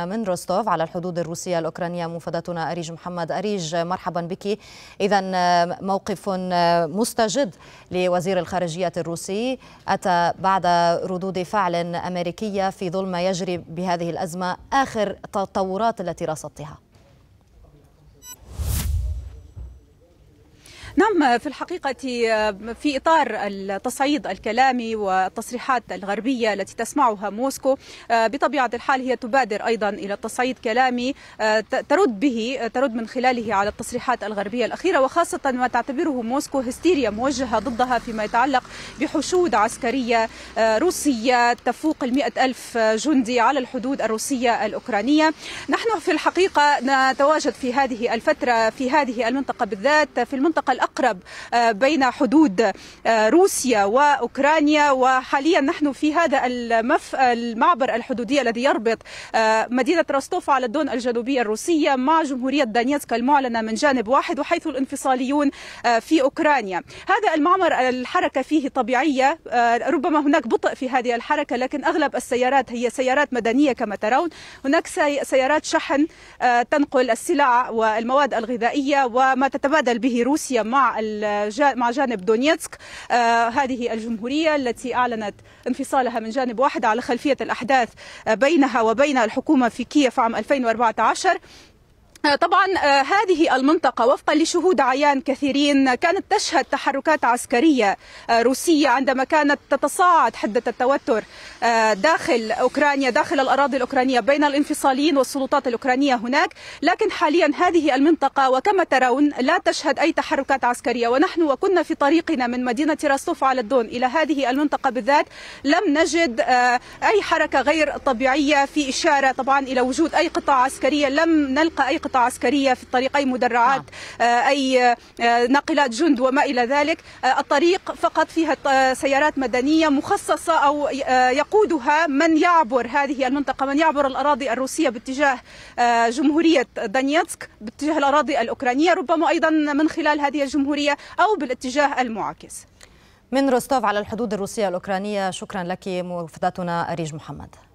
من روستوف على الحدود الروسية الأوكرانية مفادتنا أريج محمد أريج مرحبا بك إذا موقف مستجد لوزير الخارجية الروسي أتى بعد ردود فعل أمريكية في ظل ما يجري بهذه الأزمة آخر التطورات التي رصدتها نعم في الحقيقة في إطار التصعيد الكلامي والتصريحات الغربية التي تسمعها موسكو بطبيعة الحال هي تبادر أيضا إلى التصعيد كلامي ترد به ترد من خلاله على التصريحات الغربية الأخيرة وخاصة ما تعتبره موسكو هستيريا موجهة ضدها فيما يتعلق بحشود عسكرية روسية تفوق المئة ألف جندي على الحدود الروسية الأوكرانية نحن في الحقيقة نتواجد في هذه الفترة في هذه المنطقة بالذات في المنطقة الأخرى الأقرب آه، بين حدود آه، روسيا وأوكرانيا وحاليا نحن في هذا المف... المعبر الحدودي الذي يربط آه، مدينة راستوف على الدون الجنوبية الروسية مع جمهورية دانيتسك المعلنة من جانب واحد وحيث الانفصاليون في أوكرانيا هذا المعمر الحركة فيه طبيعية ربما هناك بطء في هذه الحركة لكن أغلب السيارات هي سيارات مدنية كما ترون هناك سيارات شحن تنقل السلع والمواد الغذائية وما تتبادل به روسيا مع مع جانب دونيتسك آه، هذه الجمهورية التي أعلنت انفصالها من جانب واحد على خلفية الأحداث آه، بينها وبين الحكومة في كييف عام 2014 طبعا آه، هذه المنطقة وفقا لشهود عيان كثيرين كانت تشهد تحركات عسكرية آه، روسية عندما كانت تتصاعد حدة التوتر آه، داخل أوكرانيا داخل الأراضي الأوكرانية بين الانفصاليين والسلطات الأوكرانية هناك لكن حاليا هذه المنطقة وكما ترون لا تشهد أي تحركات عسكرية ونحن وكنا في طريقنا من مدينة راستوف على الدون إلى هذه المنطقة بالذات لم نجد أي حركة غير طبيعية في إشارة طبعا إلى وجود أي قطاع عسكرية لم نلقى أي قطاع خطة عسكرية في الطريقي مدرعات نعم. آه، أي آه، آه، ناقلات جند وما إلى ذلك الطريق فقط فيها سيارات مدنية مخصصة أو يقودها من يعبر هذه المنطقة من يعبر الأراضي الروسية باتجاه جمهورية دانيتسك باتجاه الأراضي الأوكرانية ربما أيضا من خلال هذه الجمهورية أو بالاتجاه المعاكس من روستوف على الحدود الروسية الأوكرانية شكرا لك موفدتنا أريج محمد